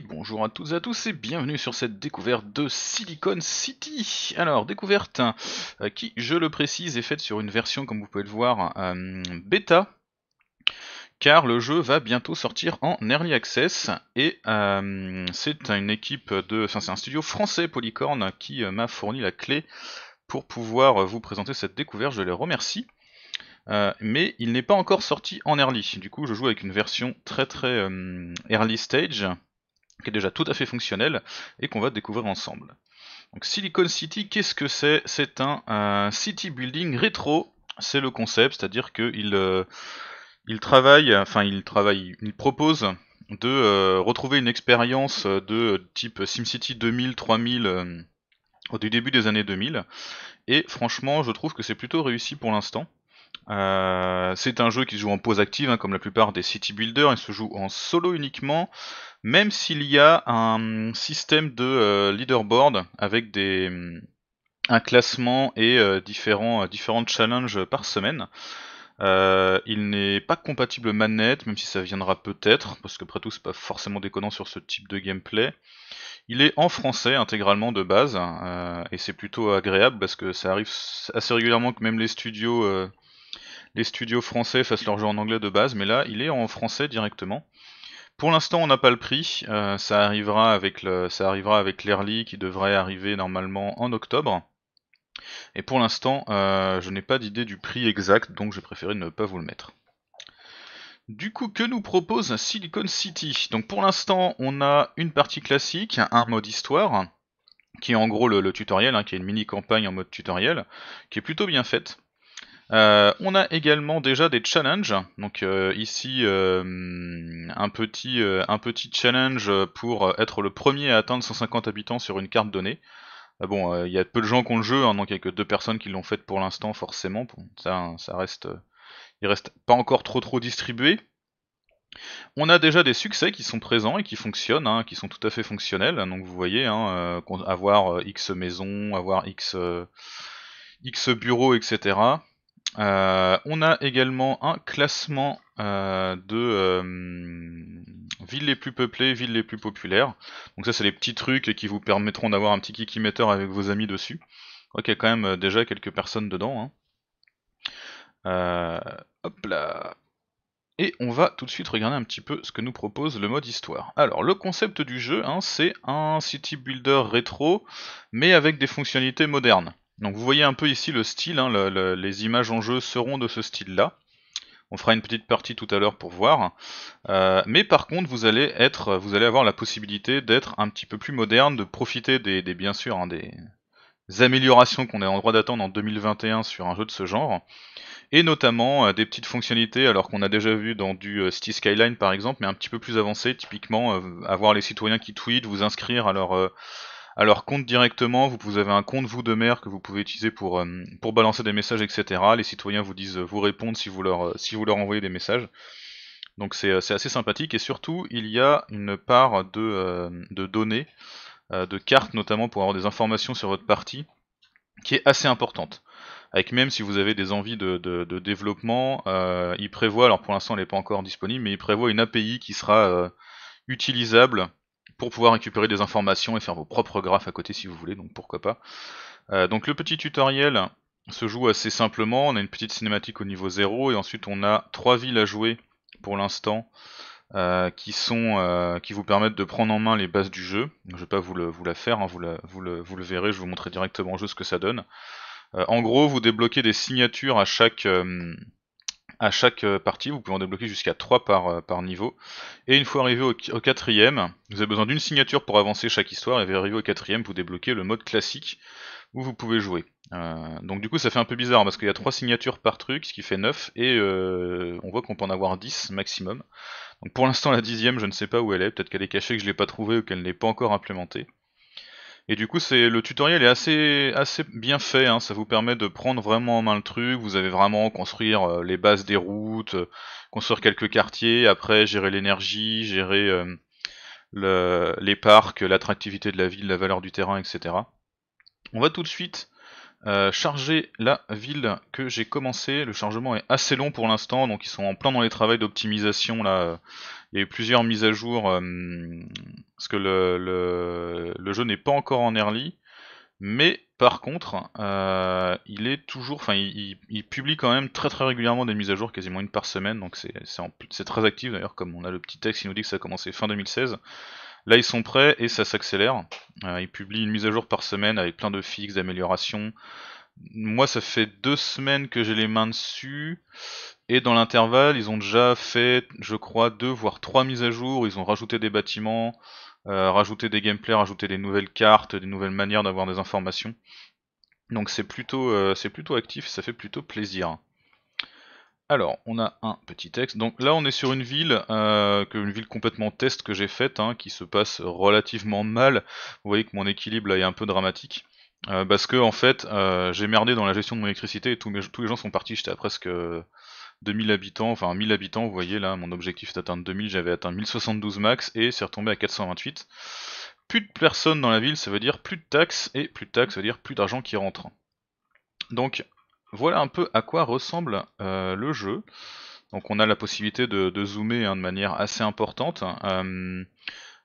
bonjour à toutes et à tous et bienvenue sur cette découverte de Silicon City. Alors, découverte euh, qui, je le précise, est faite sur une version, comme vous pouvez le voir, euh, bêta, car le jeu va bientôt sortir en early access et euh, c'est une équipe de, enfin c'est un studio français Polycorn qui m'a fourni la clé pour pouvoir vous présenter cette découverte. Je les remercie. mais il n'est pas encore sorti en early. Du coup, je joue avec une version très très early stage qui est déjà tout à fait fonctionnel et qu'on va découvrir ensemble. Donc Silicon City, qu'est-ce que c'est C'est un, city building rétro, c'est le concept, c'est-à-dire qu'il euh, il travaille, enfin il travaille, il propose de euh, retrouver une expérience de type SimCity 2000, 3000 euh, au début des années 2000, et franchement je trouve que c'est plutôt réussi pour l'instant. Euh, c'est un jeu qui se joue en pause active, hein, comme la plupart des city builders, il se joue en solo uniquement, même s'il y a un système de euh, leaderboard avec des, mm, un classement et euh, différents, challenges par semaine. il n'est pas compatible manette, même si ça viendra peut-être, parce que après tout c'est pas forcément déconnant sur ce type de gameplay. Il est en français intégralement de base, hein, et c'est plutôt agréable parce que ça arrive assez régulièrement que même les studios les studios français fassent leur jeu en anglais de base, mais là il est en français directement. Pour l'instant on n'a pas le prix, euh, ça arrivera avec le, ça arrivera avec l'Early qui devrait arriver normalement en octobre. Et pour l'instant euh, je n'ai pas d'idée du prix exact, donc j'ai préféré ne pas vous le mettre. Du coup, que nous propose Silicon City Donc pour l'instant, on a une partie classique, un mode histoire, qui est en gros le, tutoriel, hein, qui est une mini campagne en mode tutoriel, qui est plutôt bien faite. Euh, on a également déjà des challenges. Donc euh, ici euh, un, petit, challenge pour être le premier à atteindre 150 habitants sur une carte donnée. bon, il y a peu de gens qui ont le jeu, hein, donc il n'y a que deux personnes qui l'ont fait pour l'instant forcément. ça, reste. il reste pas encore trop trop distribué. On a déjà des succès qui sont présents et qui fonctionnent, hein, qui sont tout à fait fonctionnels. Donc vous voyez, hein, avoir X maisons, avoir X, X bureaux, etc. Euh, on a également un classement euh, de euh, villes les plus peuplées, villes les plus populaires. Donc ça c'est les petits trucs qui vous permettront d'avoir un petit kikimeter avec vos amis dessus. Je qu'il y a quand même déjà quelques personnes dedans. Hein. hop là et on va tout de suite regarder un petit peu ce que nous propose le mode histoire. Alors le concept du jeu, hein, c'est un city builder rétro, mais avec des fonctionnalités modernes. Donc vous voyez un peu ici le style, hein, les images en jeu seront de ce style-là. On fera une petite partie tout à l'heure pour voir. Euh, mais par contre, vous allez, être, vous allez avoir la possibilité d'être un petit peu plus moderne, de profiter des, bien sûr hein, des, améliorations qu'on est en droit d'attendre en 2021 sur un jeu de ce genre, et notamment euh, des petites fonctionnalités, alors qu'on a déjà vu dans du euh, City Skyline par exemple, mais un petit peu plus avancé, typiquement avoir les citoyens qui tweetent, vous inscrire à leur alors compte directement, vous, avez un compte vous de maire que vous pouvez utiliser pour, euh, balancer des messages, etc. Les citoyens vous disent vous répondre si vous leur, euh, si vous leur envoyez des messages. Donc euh, c'est assez sympathique et surtout il y a une part de, données, de cartes notamment pour avoir des informations sur votre partie, qui est assez importante. Avec même si vous avez des envies de, de développement, il prévoit, alors pour l'instant elle n'est pas encore disponible, mais il prévoit une API qui sera utilisable pour pouvoir récupérer des informations et faire vos propres graphes à côté si vous voulez, donc pourquoi pas. Euh, donc le petit tutoriel se joue assez simplement, on a une petite cinématique au niveau 0 et ensuite on a trois villes à jouer pour l'instant euh, qui sont euh, qui vous permettent de prendre en main les bases du jeu. Je ne vais pas vous, la faire, hein, vous, le, verrez, je vous montrer directement juste ce que ça donne. en gros, vous débloquez des signatures à chaque à chaque euh, partie, vous pouvez en débloquer jusqu'à 3 par, euh, par, niveau. Et une fois arrivé au, quatrième, vous avez besoin d'une signature pour avancer chaque histoire, et arrivez au quatrième, vous débloquez le mode classique où vous pouvez jouer. Euh, donc du coup ça fait un peu bizarre parce qu'il y a 3 signatures par truc, ce qui fait 9, et on voit qu'on peut en avoir 10 maximum. Donc pour l'instant la dixième je ne sais pas où elle est, peut-être qu'elle est cachée que je ne l'ai pas trouvée ou qu'elle n'est pas encore implémentée. Et du coup, c'est le tutoriel est assez assez bien fait. Hein. Ça vous permet de prendre vraiment en main le truc. Vous avez vraiment construire euh, les bases des routes, euh, construire quelques quartiers, après gérer l'énergie, gérer euh, les parcs, l'attractivité de la ville, la valeur du terrain, etc. On va tout de suite charger la ville que j'ai commencé. Le chargement est assez long pour l'instant, donc ils sont en plein dans les travaux d'optimisation là il y a eu plusieurs mises à jour euh, parce que le, jeu n'est pas encore en early, mais par contre, euh, il est toujours, enfin, il, publie quand même très très régulièrement des mises à jour, quasiment une par semaine, donc c'est très actif d'ailleurs, comme on a le petit texte qui nous dit que ça a commencé fin 2016. Là, ils sont prêts et ça s'accélère. Il euh, ils publient une mise à jour par semaine avec plein de fixes, d'améliorations. Moi, ça fait deux semaines que j'ai les mains dessus. Et dans l'intervalle, ils ont déjà fait, je crois, deux voire trois mises à jour. Ils ont rajouté des bâtiments, euh, rajouté des gameplays, rajouté des nouvelles cartes, des nouvelles manières d'avoir des informations. Donc c'est plutôt, euh, c'est plutôt actif, ça fait plutôt plaisir. Alors, on a un petit texte. Donc là, on est sur une ville, euh, une ville complètement test que j'ai faite, hein, qui se passe relativement mal. Vous voyez que mon équilibre là est un peu dramatique. parce que en fait, j'ai merdé dans la gestion de mon électricité et tous, tous les gens sont partis. J'étais à presque 2000 habitants, enfin 1000 habitants, vous voyez là, mon objectif d'atteindre 2000, j'avais atteint 1072 max et c'est retombé à 428. Plus de personnes dans la ville, ça veut dire plus de taxes, et plus de taxes, ça veut dire plus d'argent qui rentre. Donc voilà un peu à quoi ressemble euh, le jeu. Donc on a la possibilité de, zoomer hein, de manière assez importante. Euh,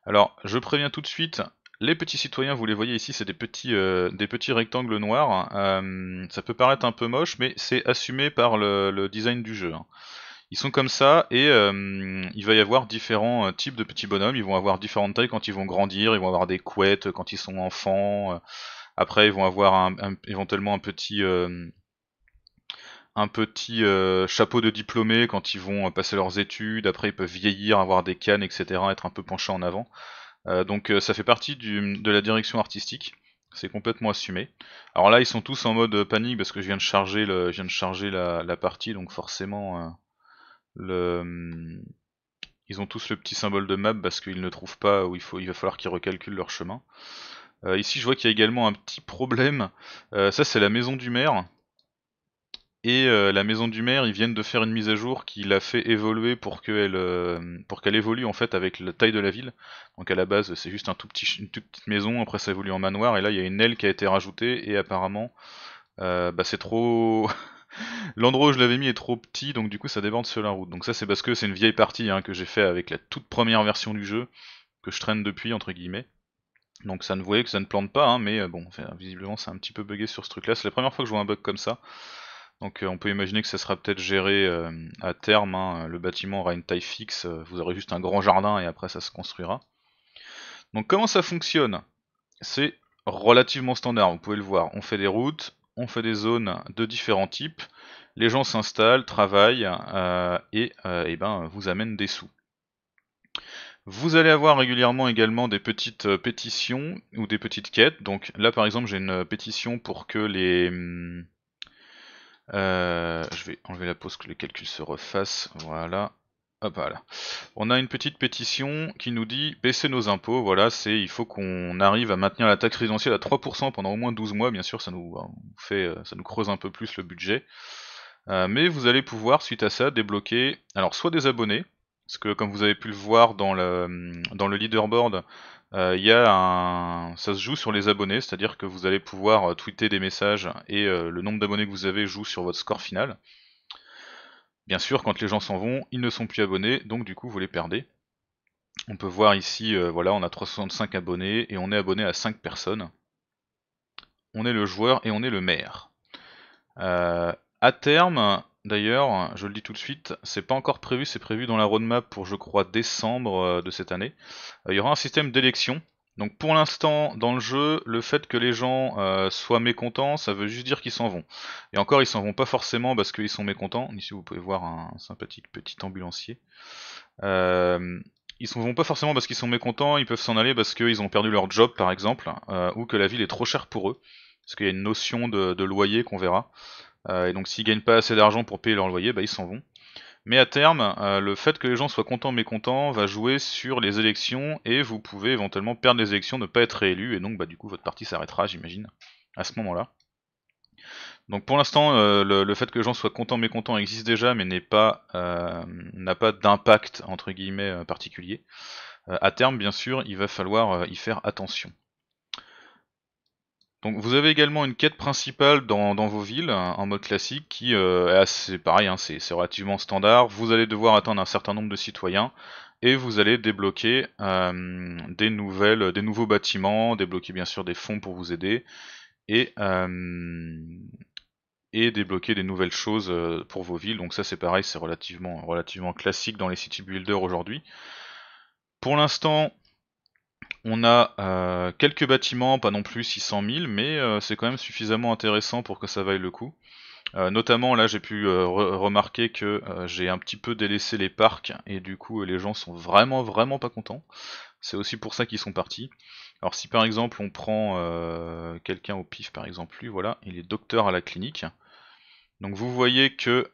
alors je préviens tout de suite, les petits citoyens, vous les voyez ici, c'est des, petits, euh, des petits rectangles noirs. Euh, ça peut paraître un peu moche, mais c'est assumé par le, design du jeu. Hein. Ils sont comme ça, et euh, il va y avoir différents types de petits bonhommes. Ils vont avoir différentes tailles quand ils vont grandir, ils vont avoir des couettes quand ils sont enfants. après, ils vont avoir éventuellement un petit... un petit chapeau de diplômé quand ils vont passer leurs études, après ils peuvent vieillir, avoir des cannes, etc., être un peu penchés en avant. Euh, donc euh, ça fait partie de la direction artistique. C'est complètement assumé. Alors là, ils sont tous en mode panique parce que je viens de charger, la, partie, donc forcément, euh, mm, ils ont tous le petit symbole de map parce qu'ils ne trouvent pas où il, va falloir qu'ils recalculent leur chemin. ici, je vois qu'il y a également un petit problème. ça, c'est la maison du maire et euh, la maison du maire, ils viennent de faire une mise à jour qui l'a fait évoluer pour euh, qu'elle pour évolue en fait avec la taille de la ville. Donc à la base, c'est juste un tout petit une toute petite maison, après ça évolue en manoir et là il y a une aile qui a été rajoutée et apparemment euh, bah, c'est trop L'endroit où je l'avais mis est trop petit, donc du coup ça déborde sur la route. Donc ça c'est parce que c'est une vieille partie hein, que j'ai fait avec la toute première version du jeu, que je traîne depuis entre guillemets. Donc ça ne voyait que ça ne plante pas, hein, mais bon, visiblement c'est un petit peu bugué sur ce truc là. C'est la première fois que je vois un bug comme ça. Donc euh, on peut imaginer que ça sera peut-être géré euh, à terme, hein. le bâtiment aura une taille fixe, euh, vous aurez juste un grand jardin et après ça se construira. Donc comment ça fonctionne C'est relativement standard, vous pouvez le voir. On fait des routes, on fait des zones de différents types, les gens s'installent, travaillent et, eh ben, vous amènent des sous. Vous allez avoir régulièrement également des petites pétitions ou des petites quêtes. Donc là par exemple j'ai une pétition pour que les, hum, euh, je vais enlever la pause que les calculs se refassent Voilà. Hop, voilà. On a une petite pétition qui nous dit baisser nos impôts. Voilà, c'est il faut qu'on arrive à maintenir la taxe résidentielle à 3% pendant au moins 12 mois. Bien sûr, ça nous hein, fait, euh, ça nous creuse un peu plus le budget. Euh, mais vous allez pouvoir, suite à ça, débloquer alors soit des abonnés, parce que comme vous avez pu le voir dans le, dans le leaderboard, il euh, y a un... ça se joue sur les abonnés, c'est-à-dire que vous allez pouvoir euh, tweeter des messages et euh, le nombre d'abonnés que vous avez joue sur votre score final. Bien sûr, quand les gens s'en vont, ils ne sont plus abonnés, donc du coup vous les perdez. On peut voir ici, voilà, on a 365 abonnés et on est abonné à 5 personnes. On est le joueur et on est le maire. à terme, D'ailleurs, je le dis tout de suite, c'est pas encore prévu, c'est prévu dans la roadmap pour je crois décembre euh, de cette année. Euh, il y aura un système d'élection. Donc pour l'instant, dans le jeu, le fait que les gens euh, soient mécontents, ça veut juste dire qu'ils s'en vont. Et encore, ils s'en vont pas forcément parce qu'ils sont mécontents. Ici, vous pouvez voir un sympathique petit ambulancier. ils s'en vont pas forcément parce qu'ils sont mécontents, ils peuvent s'en aller parce qu'ils ont perdu leur job par exemple, ou que la ville est trop chère pour eux. Parce qu'il y a une notion de loyer qu'on verra. Euh, et donc s'ils gagnent pas assez d'argent pour payer leur loyer, bah, ils s'en vont. Mais à terme, euh, le fait que les gens soient contents ou mécontents va jouer sur les élections et vous pouvez éventuellement perdre les élections, ne pas être réélu, et donc bah, du coup votre parti s'arrêtera, j'imagine, à ce moment-là. Donc pour l'instant, euh, le, fait que les gens soient contents ou mécontents existe déjà, mais n'a pas, pas d'impact entre guillemets particulier. à terme, bien sûr, il va falloir y faire attention. Donc vous avez également une quête principale dans, vos villes, en mode classique, qui euh, est assez pareil, hein, c'est relativement standard. Vous allez devoir atteindre un certain nombre de citoyens, et vous allez débloquer euh, des, nouvelles, des nouveaux bâtiments, débloquer bien sûr des fonds pour vous aider, et, euh, et débloquer des nouvelles choses pour vos villes. Donc ça c'est pareil, c'est relativement, relativement classique dans les city builders aujourd'hui. Pour l'instant, on a euh, quelques bâtiments, pas non plus 600 000, mais euh, c'est quand même suffisamment intéressant pour que ça vaille le coup. Euh, notamment là j'ai pu remarquer que j'ai un petit peu délaissé les parcs et du coup les gens sont vraiment vraiment pas contents. C'est aussi pour ça qu'ils sont partis. Alors si par exemple on prend quelqu'un au pif par exemple lui voilà, il est docteur à la clinique. Donc vous voyez que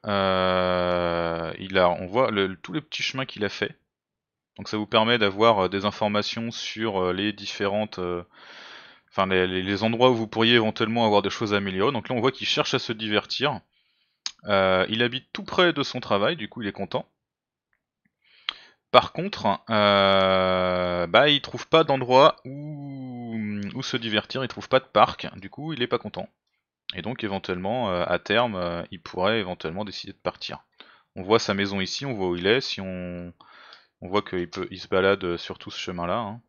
il a, on voit tous les petits chemins qu'il a fait. Donc ça vous permet d'avoir euh, des informations sur euh, les différentes... Euh, enfin, les, endroits où vous pourriez éventuellement avoir des choses à améliorer. Donc là, on voit qu'il cherche à se divertir. il habite tout près de son travail, du coup, il est content. Par contre, il bah, il trouve pas d'endroit mm, où, se divertir, il trouve pas de parc, du coup, il est pas content. Et donc, éventuellement, à terme, il pourrait éventuellement décider de partir. On voit sa maison ici, on voit où il est. Si on, on voit qu'il peut, se balade euh, sur tout ce chemin-là. Hein.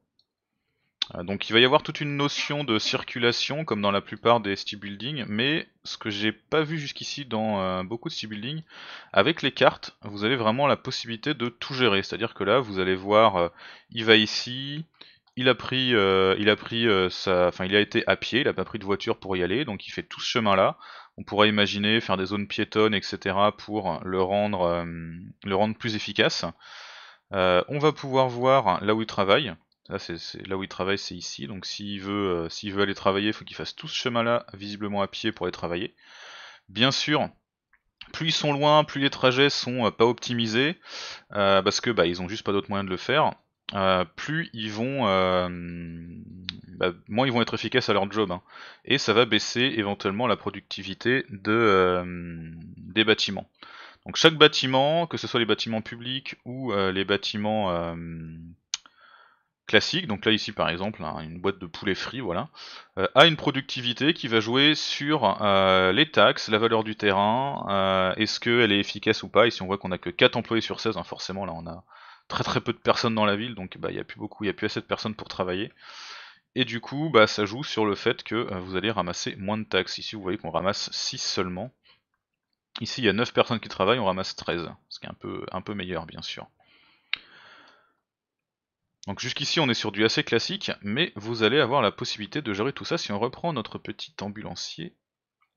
Euh, donc il va y avoir toute une notion de circulation, comme dans la plupart des city buildings, mais ce que j'ai pas vu jusqu'ici dans euh, beaucoup de city building avec les cartes, vous avez vraiment la possibilité de tout gérer. C'est-à-dire que là, vous allez voir, il va ici, il a pris, il a pris sa... enfin il a été à pied, il n'a pas pris de voiture pour y aller, donc il fait tout ce chemin-là. On pourrait imaginer faire des zones piétonnes, etc., pour le rendre, le rendre plus efficace. Euh, on va pouvoir voir là où il travaille. Là, là où il travaille, c'est ici. Donc s'il veut, euh, aller travailler, il faut qu'il fasse tout ce chemin-là, visiblement à pied, pour aller travailler. Bien sûr, plus ils sont loin, plus les trajets sont euh, pas optimisés, parce que bah, ils ont juste pas d'autre moyen de le faire. plus ils vont, bah, moins ils vont être efficaces à leur job, hein. et ça va baisser éventuellement la productivité des bâtiments. Donc chaque bâtiment, que ce soit les bâtiments publics ou euh, les bâtiments euh, classiques, donc là ici par exemple hein, une boîte de poulet frit, voilà, euh, a une productivité qui va jouer sur les taxes, la valeur du terrain, est-ce qu'elle est efficace ou pas, ici on voit qu'on a que 4 employés sur 16, hein, forcément là on a très très peu de personnes dans la ville, donc bah, il n'y a plus beaucoup, il n'y a plus assez de personnes pour travailler. Et du coup, bah, ça joue sur le fait que vous allez ramasser moins de taxes. Ici, vous voyez qu'on ramasse 6 seulement. Ici, il y a 9 personnes qui travaillent, on ramasse 13, ce qui est un peu, un peu meilleur, bien sûr. Donc jusqu'ici, on est sur du assez classique, mais vous allez avoir la possibilité de gérer tout ça si on reprend notre petit ambulancier,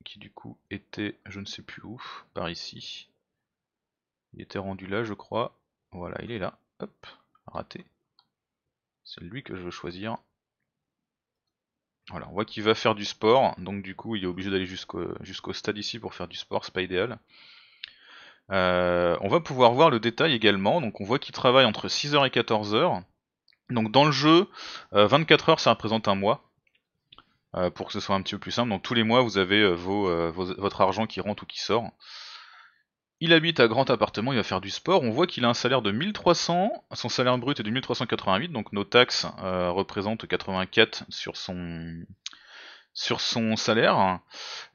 qui du coup était, je ne sais plus où, par ici. Il était rendu là, je crois. Voilà, il est là. Hop, raté. C'est lui que je veux choisir. Voilà, on voit qu'il va faire du sport, donc du coup il est obligé d'aller jusqu'au stade ici pour faire du sport, c'est pas idéal. Euh, on va pouvoir voir le détail également, donc on voit qu'il travaille entre 6h et 14h. Donc dans le jeu, 24h euh, ça représente un mois, euh, pour que ce soit un petit peu plus simple. Donc tous les mois vous avez votre argent qui rentre ou qui sort. Il habite à grand appartement, il va faire du sport. On voit qu'il a un salaire de 1300, son salaire brut est de 1388, donc nos taxes euh, représentent 84 sur son, sur son salaire.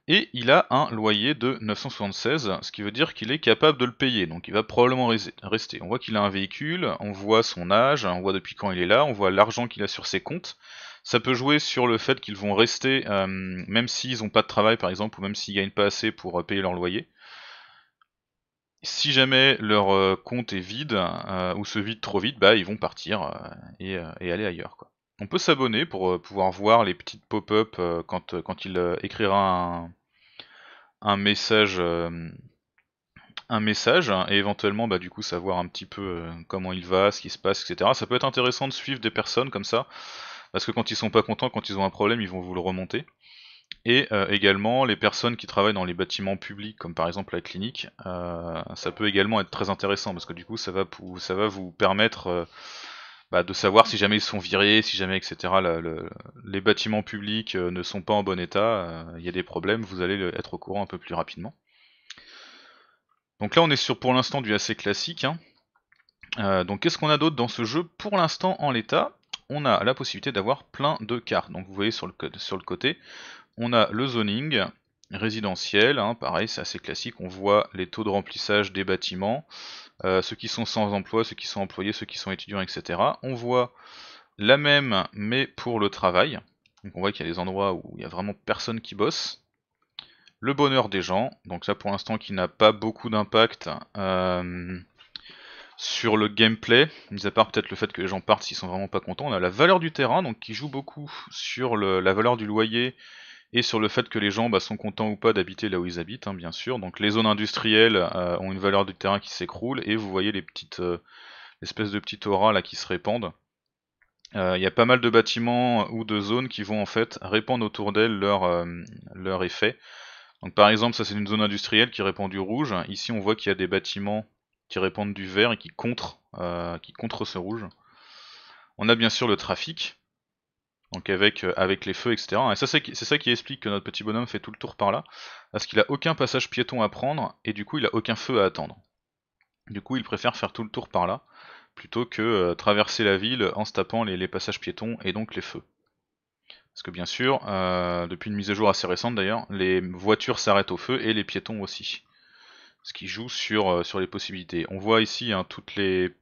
Et il a un loyer de 976, ce qui veut dire qu'il est capable de le payer, donc il va probablement rester. On voit qu'il a un véhicule, on voit son âge, on voit depuis quand il est là, on voit l'argent qu'il a sur ses comptes. Ça peut jouer sur le fait qu'ils vont rester, euh, même s'ils n'ont pas de travail par exemple, ou même s'ils gagnent pas assez pour euh, payer leur loyer si jamais leur euh, compte est vide euh, ou se vide trop vite, bah ils vont partir euh, et, aller ailleurs. On peut s'abonner pour pouvoir voir les petites pop-up quand, quand, il écrira un, message. un message hein, et éventuellement bah, du coup savoir un petit peu comment il va, ce qui se passe, etc. Ça peut être intéressant de suivre des personnes comme ça, parce que quand ils sont pas contents, quand ils ont un problème, ils vont vous le remonter. Et euh, également, les personnes qui travaillent dans les bâtiments publics, comme par exemple la clinique, euh, ça peut également être très intéressant parce que du coup, ça va, vous permettre euh, bah, de savoir si jamais ils sont virés, si jamais, etc. les bâtiments publics ne sont pas en bon état, il y a des problèmes, vous allez être au courant un peu plus rapidement. Donc là, on est sur pour l'instant du assez classique. Hein. donc qu'est-ce qu'on a d'autre dans ce jeu Pour l'instant, en l'état, on a la possibilité d'avoir plein de cartes. Donc vous voyez sur le côté, on a le zoning résidentiel, hein, pareil c'est assez classique, on voit les taux de remplissage des bâtiments, euh, ceux qui sont sans emploi, ceux qui sont employés, ceux qui sont étudiants, etc. On voit la même mais pour le travail, donc on voit qu'il y a des endroits où il n'y a vraiment personne qui bosse. Le bonheur des gens, donc ça pour l'instant qui n'a pas beaucoup d'impact euh, sur le gameplay, mis à part peut-être le fait que les gens partent s'ils sont vraiment pas contents. On a la valeur du terrain, donc qui joue beaucoup sur la valeur du loyer et sur le fait que les gens bah, sont contents ou pas d'habiter là où ils habitent, hein, bien sûr. Donc les zones industrielles euh, ont une valeur du terrain qui s'écroule, et vous voyez les petites euh, espèces de petites auras là qui se répandent. Euh, il y a pas mal de bâtiments ou de zones qui vont en fait répandre autour d'elles leur, leur effet. Donc par exemple, ça c'est une zone industrielle qui répand du rouge. Ici on voit qu'il y a des bâtiments qui répandent du vert et qui contre, qui contre ce rouge. On a bien sûr le trafic, donc euh, avec, les feux, etc. Et ça, c'est ça qui explique que notre petit bonhomme fait tout le tour par là, parce qu'il a aucun passage piéton à prendre, et du coup, il a aucun feu à attendre. Du coup, il préfère faire tout le tour par là, plutôt que euh, traverser la ville en se tapant les, passages piétons et donc les feux. Parce que bien sûr, euh, depuis une mise à jour assez récente d'ailleurs, les voitures s'arrêtent au feu et les piétons aussi. Ce qui joue sur, sur les possibilités. On voit ici hein, les,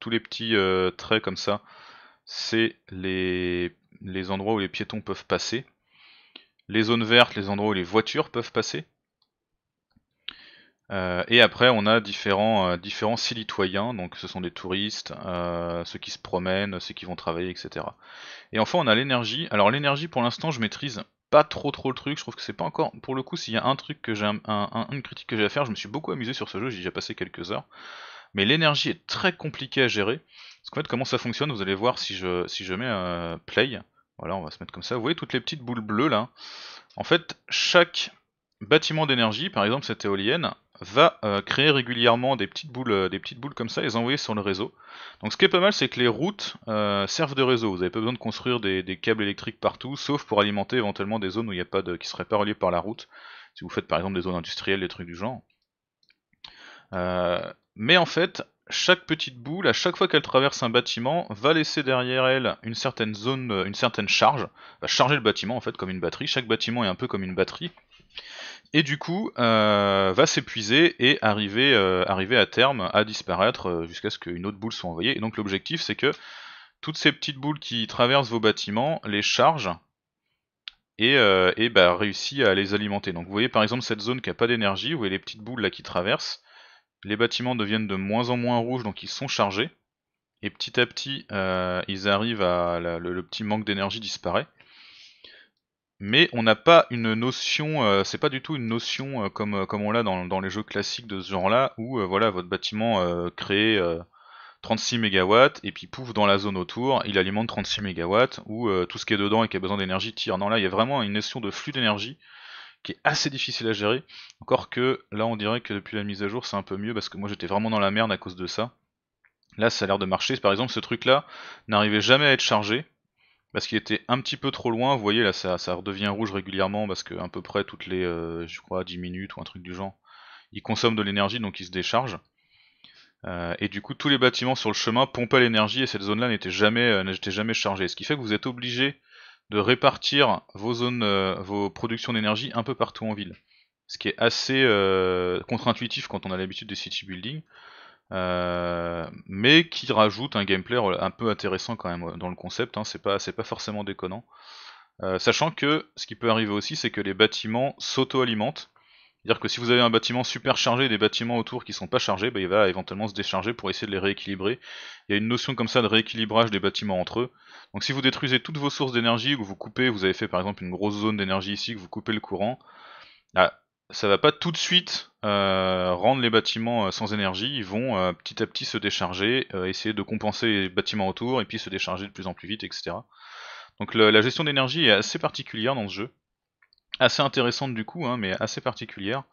tous les petits traits comme ça, c'est les les endroits où les piétons peuvent passer, les zones vertes, les endroits où les voitures peuvent passer. Euh, et après, on a différents, euh, différents citoyens, donc ce sont des touristes, euh, ceux qui se promènent, ceux qui vont travailler, etc. Et enfin, on a l'énergie. Alors l'énergie, pour l'instant, je maîtrise pas trop trop le truc, je trouve que c'est pas encore... Pour le coup, s'il y a un truc que j'ai... une critique que j'ai à faire, je me suis beaucoup amusé sur ce jeu, j'ai déjà passé quelques heures. Mais l'énergie est très compliquée à gérer, parce fait, comment ça fonctionne, vous allez voir si je, si je mets un euh, play. Voilà, on va se mettre comme ça. Vous voyez toutes les petites boules bleues là. En fait, chaque bâtiment d'énergie, par exemple cette éolienne, va euh, créer régulièrement des petites boules euh, des petites boules comme ça et les envoyer sur le réseau. Donc ce qui est pas mal c'est que les routes servent de réseau, vous n'avez pas besoin de construire des, câbles électriques partout, sauf pour alimenter éventuellement des zones où il n'y a pas de. qui seraient pas reliées par la route, si vous faites par exemple des zones industrielles, des trucs du genre. mais en fait, chaque petite boule, à chaque fois qu'elle traverse un bâtiment, va laisser derrière elle une certaine zone, euh, une certaine charge, va charger le bâtiment en fait comme une batterie, chaque bâtiment est un peu comme une batterie, et du coup euh, va s'épuiser et arriver, euh, arriver, à terme à disparaître jusqu'à ce qu'une autre boule soit envoyée. Et donc l'objectif c'est que toutes ces petites boules qui traversent vos bâtiments les chargent et, bah, réussissent à les alimenter. Donc vous voyez par exemple cette zone qui n'a pas d'énergie, vous voyez les petites boules là qui traversent, les bâtiments deviennent de moins en moins rouges, donc ils sont chargés. Et petit à petit, euh, ils arrivent à... le, petit manque d'énergie disparaît. Mais on n'a pas une notion, euh, c'est pas du tout une notion euh, comme, comme on l'a dans, dans, les jeux classiques de ce genre-là, où voilà, votre bâtiment crée 36 MW, et puis pouf, dans la zone autour, il alimente 36 MW, où tout ce qui est dedans et qui a besoin d'énergie tire. Non, là, il y a vraiment une notion de flux d'énergie qui est assez difficile à gérer. Encore que là, on dirait que depuis la mise à jour, c'est un peu mieux parce que moi j'étais vraiment dans la merde à cause de ça. Là, ça a l'air de marcher. Par exemple, ce truc-là n'arrivait jamais à être chargé parce qu'il était un petit peu trop loin. Vous voyez, là, ça, redevient rouge régulièrement parce qu'à peu près toutes les, euh, je crois, 10 minutes ou un truc du genre, il consomme de l'énergie donc il se décharge. Euh, et du coup, tous les bâtiments sur le chemin pompaient l'énergie et cette zone-là n'était jamais, euh, jamais chargée. Ce qui fait que vous êtes obligé de répartir vos zones, euh, vos productions d'énergie un peu partout en ville. Ce qui est assez euh, contre-intuitif quand on a l'habitude de city building, euh, mais qui rajoute un gameplay un peu intéressant quand même dans le concept, hein. c'est pas, pas forcément déconnant. sachant que ce qui peut arriver aussi, c'est que les bâtiments s'auto-alimentent, c'est-à-dire que si vous avez un bâtiment super chargé et des bâtiments autour qui sont pas chargés, bah, il va éventuellement se décharger pour essayer de les rééquilibrer. Il y a une notion comme ça de rééquilibrage des bâtiments entre eux. Donc si vous détruisez toutes vos sources d'énergie, ou vous coupez, vous avez fait par exemple une grosse zone d'énergie ici, que vous coupez le courant, ça ah, ça va pas tout de suite euh, rendre les bâtiments euh, sans énergie, ils vont euh, petit à petit se décharger, essayer de compenser les bâtiments autour, et puis se décharger de plus en plus vite, etc. Donc la gestion d'énergie est assez particulière dans ce jeu assez intéressante du coup, hein, mais assez particulière.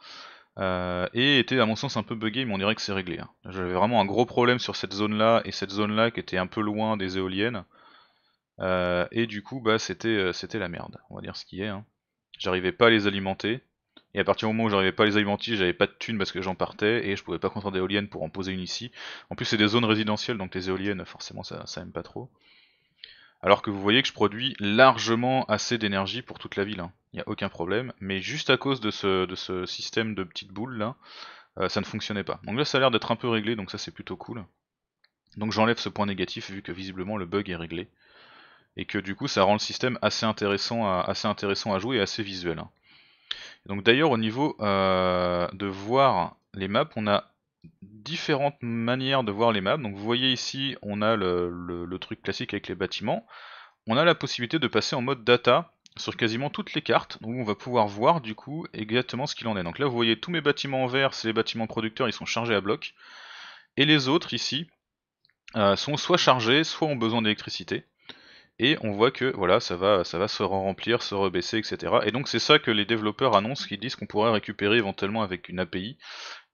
Euh, et était à mon sens un peu buggé, mais on dirait que c'est réglé. Hein. J'avais vraiment un gros problème sur cette zone là et cette zone là qui était un peu loin des éoliennes. Euh, et du coup bah euh, c'était la merde, on va dire ce qui est. Hein. J'arrivais pas à les alimenter. Et à partir du moment où j'arrivais pas à les alimenter, j'avais pas de thunes parce que j'en partais et je pouvais pas construire d'éoliennes pour en poser une ici. En plus c'est des zones résidentielles donc les éoliennes forcément ça, ça aime pas trop. Alors que vous voyez que je produis largement assez d'énergie pour toute la ville, hein. il n'y a aucun problème. Mais juste à cause de ce, système de petites boules là, euh, ça ne fonctionnait pas. Donc là ça a l'air d'être un peu réglé, donc ça c'est plutôt cool. Donc j'enlève ce point négatif vu que visiblement le bug est réglé. Et que du coup ça rend le système assez intéressant à, assez intéressant à jouer et assez visuel. Hein. Donc d'ailleurs au niveau euh, de voir les maps, on a différentes manières de voir les maps. Donc vous voyez ici, on a le, truc classique avec les bâtiments. On a la possibilité de passer en mode data sur quasiment toutes les cartes, donc on va pouvoir voir du coup exactement ce qu'il en est. Donc là vous voyez tous mes bâtiments en vert, c'est les bâtiments producteurs, ils sont chargés à bloc. Et les autres ici euh, sont soit chargés, soit ont besoin d'électricité. Et on voit que voilà, ça va, ça va se remplir, se rebaisser, etc. Et donc c'est ça que les développeurs annoncent, qu'ils disent qu'on pourrait récupérer éventuellement avec une API,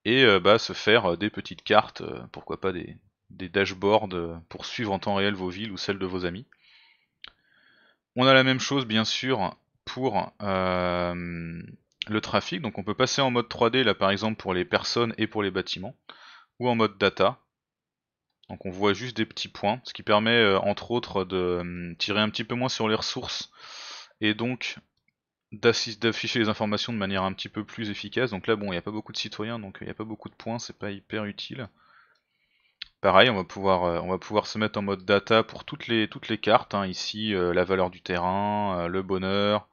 et euh, bah, se faire euh, des petites cartes, euh, pourquoi pas des, dashboards pour suivre en temps réel vos villes ou celles de vos amis. On a la même chose bien sûr pour le trafic, donc on peut passer en mode 3D là par exemple pour les personnes et pour les bâtiments, ou en mode data. Donc on voit juste des petits points, ce qui permet entre autres de hum, tirer un petit peu moins sur les ressources et donc d'afficher les informations de manière un petit peu plus efficace. Donc là, bon, il n'y a pas beaucoup de citoyens, donc il n'y a pas beaucoup de points, c'est pas hyper utile. Pareil, on va pouvoir, euh, on va pouvoir se mettre en mode data pour toutes les, toutes les cartes. Hein. ici, euh, la valeur du terrain, euh, le bonheur,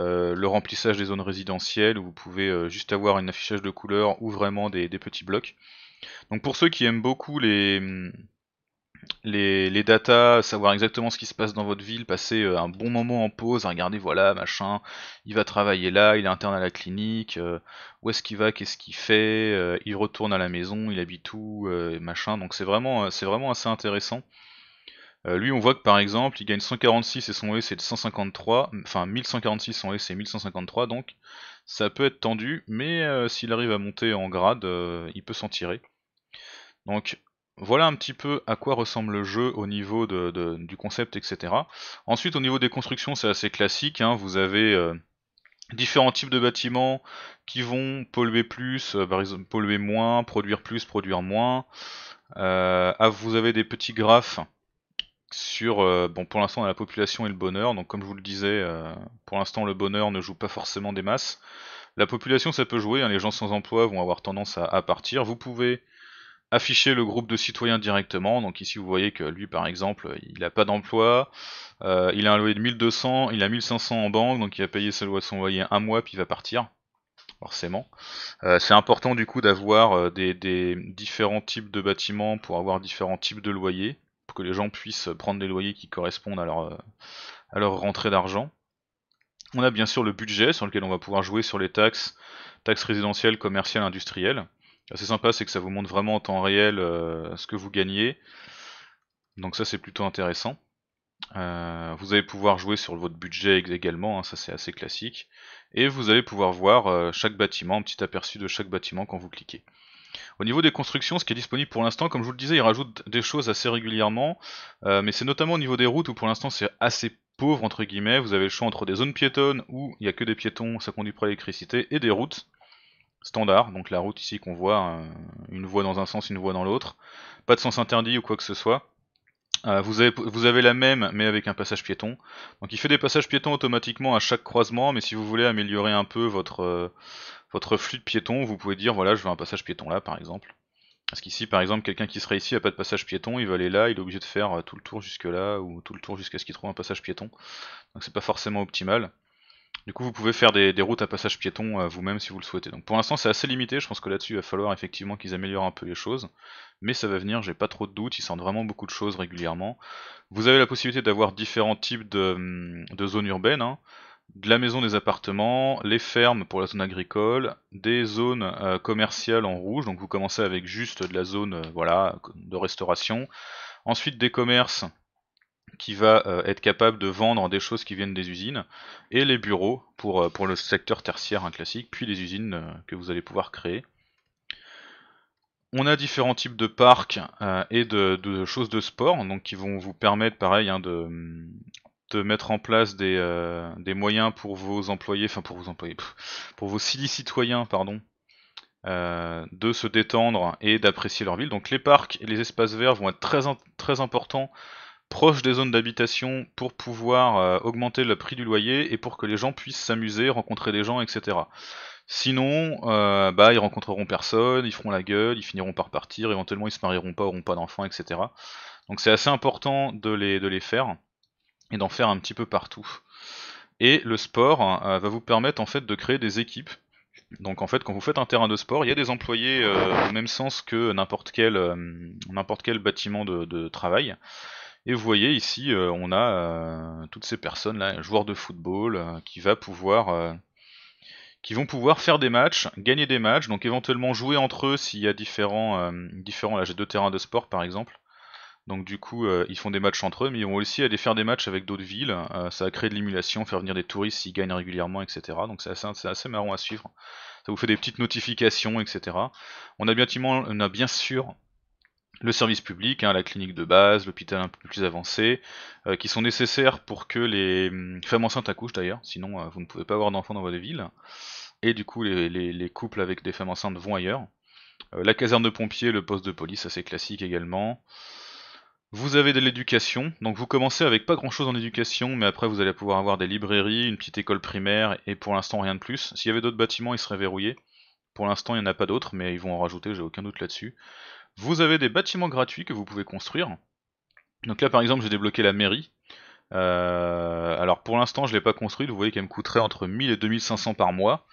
le remplissage des zones résidentielles, où vous pouvez juste avoir un affichage de couleurs ou vraiment des, petits blocs. Donc pour ceux qui aiment beaucoup les, hum, les, datas, savoir exactement ce qui se passe dans votre ville, passer euh, un bon moment en pause, hein, regarder voilà, machin, il va travailler là, il est interne à la clinique, euh, où est-ce qu'il va, qu'est-ce qu'il fait, euh, il retourne à la maison, il habite où, machin, donc c'est vraiment, c'est vraiment assez intéressant. lui, on voit que par exemple, il gagne 146 et son E c'est de 153, enfin 1146, son E c'est 1153, donc ça peut être tendu, mais s'il arrive à monter en grade, il peut s'en tirer. Donc voilà un petit peu à quoi ressemble le jeu au niveau du concept, etc. Ensuite, au niveau des constructions, c'est assez classique. Hein. vous avez euh, différents types de bâtiments qui vont polluer plus, euh, polluer moins, produire plus, produire moins. Euh, ah, vous avez des petits graphes sur, bon, pour l'instant, la population et le bonheur. Donc, comme je vous le disais, pour l'instant, le bonheur ne joue pas forcément des masses. La population, ça peut jouer. Hein. les gens sans emploi vont avoir tendance à partir. Vous pouvez afficher le groupe de citoyens directement. Donc ici vous voyez que lui par exemple il n'a pas d'emploi, euh, il a un loyer de 1200, il a 1500 en banque, donc il va payer son loyer un mois puis il va partir. Forcément. Euh, c'est important du coup d'avoir euh, des, différents types de bâtiments pour avoir différents types de loyers, pour que les gens puissent prendre des loyers qui correspondent à leur, à leur rentrée d'argent. On a bien sûr le budget sur lequel on va pouvoir jouer sur les taxes, taxes résidentielles, commerciales, industrielles assez sympa, c'est que ça vous montre vraiment en temps réel euh, ce que vous gagnez. Donc ça c'est plutôt intéressant. Euh, vous allez pouvoir jouer sur votre budget également, hein, ça c'est assez classique. Et vous allez pouvoir voir euh, chaque bâtiment, un petit aperçu de chaque bâtiment quand vous cliquez. Au niveau des constructions, ce qui est disponible pour l'instant, comme je vous le disais, ils rajoutent des choses assez régulièrement, mais c'est notamment au niveau des routes où pour l'instant c'est assez pauvre entre guillemets, vous avez le choix entre des zones piétonnes où il n'y a que des piétons, ça conduit pas l'électricité, et des routes standard, donc la route ici qu'on voit, euh, une voie dans un sens, une voie dans l'autre, pas de sens interdit ou quoi que ce soit. Euh, vous avez, vous, avez, la même mais avec un passage piéton. Donc il fait des passages piétons automatiquement à chaque croisement, mais si vous voulez améliorer un peu votre, euh, votre flux de piétons, vous pouvez dire voilà je veux un passage piéton là par exemple. Parce qu'ici par exemple quelqu'un qui serait ici n'a pas de passage piéton, il va aller là, il est obligé de faire tout le tour jusque là ou tout le tour jusqu'à ce qu'il trouve un passage piéton. Donc c'est pas forcément optimal. Du coup, vous pouvez faire des, routes à passage piéton euh, vous-même si vous le souhaitez. Donc pour l'instant, c'est assez limité. Je pense que là-dessus, il va falloir effectivement qu'ils améliorent un peu les choses. Mais ça va venir, j'ai pas trop de doutes. Ils sortent vraiment beaucoup de choses régulièrement. Vous avez la possibilité d'avoir différents types de, hum, zones urbaines. Hein. De la maison des appartements, les fermes pour la zone agricole, des zones euh, commerciales en rouge. Donc vous commencez avec juste de la zone euh, voilà, de restauration. Ensuite, des commerces qui va euh, être capable de vendre des choses qui viennent des usines, et les bureaux pour, euh, le secteur tertiaire classique, puis les usines euh, que vous allez pouvoir créer. On a différents types de parcs et de, choses de sport, donc qui vont vous permettre pareil hein, de, mettre en place des, moyens pour vos employés, enfin pour vos employés, pour vos citoyens, pardon, de se détendre et d'apprécier leur ville. Donc les parcs et les espaces verts vont être très importants proche des zones d'habitation pour pouvoir euh, augmenter le prix du loyer et pour que les gens puissent s'amuser, rencontrer des gens, etc. Sinon, euh, bah ils rencontreront personne, ils feront la gueule, ils finiront par partir, éventuellement ils se marieront pas, auront pas d'enfants, etc. Donc c'est assez important de les, de les faire et d'en faire un petit peu partout. Et le sport euh, va vous permettre en fait de créer des équipes. Donc en fait quand vous faites un terrain de sport, il y a des employés au même sens que n'importe quel, quel, bâtiment de travail. Et vous voyez ici, euh, on a euh, toutes ces personnes là, joueurs de football, euh, qui, va pouvoir, vont pouvoir faire des matchs, gagner des matchs, donc éventuellement jouer entre eux s'il y a différents, différents là j'ai deux terrains de sport par exemple. Donc du coup, ils font des matchs entre eux, mais ils vont aussi aller faire des matchs avec d'autres villes. ça a créé de l'émulation, faire venir des touristes s'ils gagnent régulièrement, etc. Donc c'est assez, assez marrant à suivre. Ça vous fait des petites notifications, etc. On a bien, on a bien sûr le service public, hein, la clinique de base, l'hôpital un peu plus avancé, euh, qui sont nécessaires pour que les mm, femmes enceintes accouchent d'ailleurs, sinon euh, vous ne pouvez pas avoir d'enfants dans votre ville, et du coup les, couples avec des femmes enceintes vont ailleurs. Euh, la caserne de pompiers, le poste de police, assez classique également. Vous avez de l'éducation, donc vous commencez avec pas grand chose en éducation, mais après vous allez pouvoir avoir des librairies, une petite école primaire, et pour l'instant rien de plus. S'il y avait d'autres bâtiments, ils seraient verrouillés. Pour l'instant, il n'y en a pas d'autres, mais ils vont en rajouter, j'ai aucun doute là-dessus. Vous avez des bâtiments gratuits que vous pouvez construire. Donc là par exemple j'ai débloqué la mairie. Euh, alors pour l'instant je ne l'ai pas construite, vous voyez qu'elle me coûterait entre 1000 et 2500 par mois.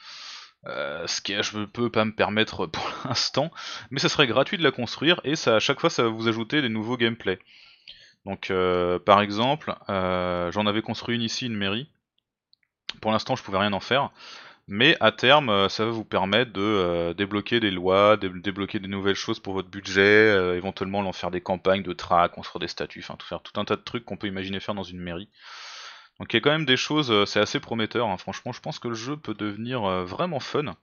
Euh, ce qui je ne peux pas me permettre pour l'instant, mais ça serait gratuit de la construire et ça à chaque fois ça va vous ajouter des nouveaux gameplays. Donc euh, par exemple, j'en avais construit une ici, une mairie. Pour l'instant je pouvais rien en faire. Mais à terme, euh, ça va vous permettre de euh, débloquer des lois, de débloquer des nouvelles choses pour votre budget, euh, éventuellement l'en faire des campagnes de trac, construire des statuts, enfin tout faire tout un tas de trucs qu'on peut imaginer faire dans une mairie. Donc il y a quand même des choses, c'est assez prometteur, hein. franchement je pense que le jeu peut devenir vraiment fun.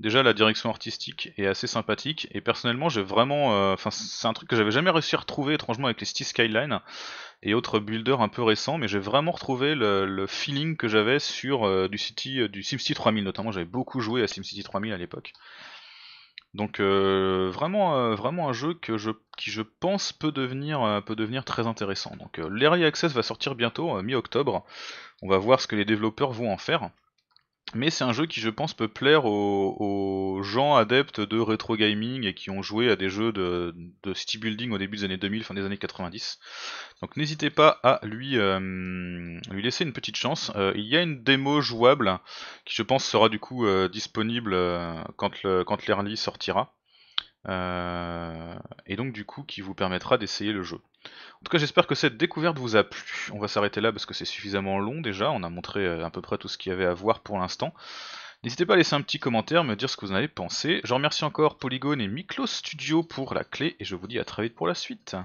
Déjà, la direction artistique est assez sympathique, et personnellement, j'ai vraiment. Euh, enfin, c'est un truc que j'avais jamais réussi à retrouver, étrangement, avec les City Skyline et autres builders un peu récents, mais j'ai vraiment retrouvé le, feeling que j'avais sur euh, du, City, euh, du SimCity 3000, notamment. J'avais beaucoup joué à SimCity 3000 à l'époque. Donc, vraiment, vraiment un jeu que je, qui, je pense, peut devenir, devenir très intéressant. Donc, l'Early Access va sortir bientôt, mi-octobre. On va voir ce que les développeurs vont en faire. Mais c'est un jeu qui, je pense, peut plaire aux, gens adeptes de rétro gaming et qui ont joué à des jeux de, de city building au début des années 2000, fin des années 90. Donc n'hésitez pas à lui, euh, lui laisser une petite chance. Euh, il y a une démo jouable qui, je pense, sera du coup euh, disponible quand, quand l'early sortira. Euh, et donc du coup qui vous permettra d'essayer le jeu. En tout cas j'espère que cette découverte vous a plu. On va s'arrêter là parce que c'est suffisamment long déjà, on a montré euh, à peu près tout ce qu'il y avait à voir pour l'instant. N'hésitez pas à laisser un petit commentaire, me dire ce que vous en avez pensé. Je remercie encore Polygone et Miklos Studio pour la clé et je vous dis à très vite pour la suite.